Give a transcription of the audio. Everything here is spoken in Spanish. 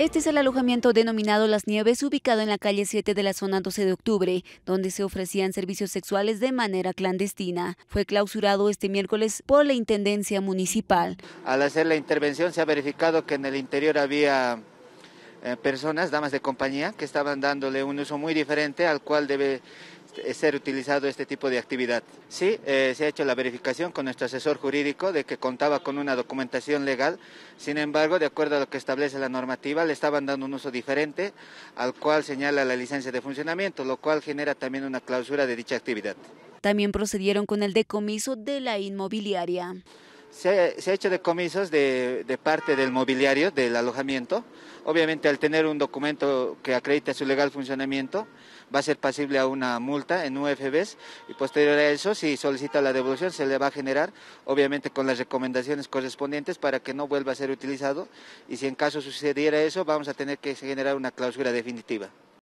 Este es el alojamiento denominado Las Nieves, ubicado en la calle 7 de la zona 12 de octubre, donde se ofrecían servicios sexuales de manera clandestina. Fue clausurado este miércoles por la Intendencia Municipal. Al hacer la intervención se ha verificado que en el interior había eh, personas, damas de compañía, que estaban dándole un uso muy diferente al cual debe ser utilizado este tipo de actividad. Sí, eh, se ha hecho la verificación con nuestro asesor jurídico de que contaba con una documentación legal, sin embargo, de acuerdo a lo que establece la normativa, le estaban dando un uso diferente al cual señala la licencia de funcionamiento, lo cual genera también una clausura de dicha actividad. También procedieron con el decomiso de la inmobiliaria se, ha, hecho decomisos de, de parte del mobiliario, del alojamiento. Obviamente, al tener un documento que acredita su legal funcionamiento, va a ser pasible a una multa en UFBs y posterior a eso, si solicita la devolución, se le va a generar, obviamente con las recomendaciones correspondientes para que no vuelva a ser utilizado y si en caso sucediera eso, vamos a tener que generar una clausura definitiva.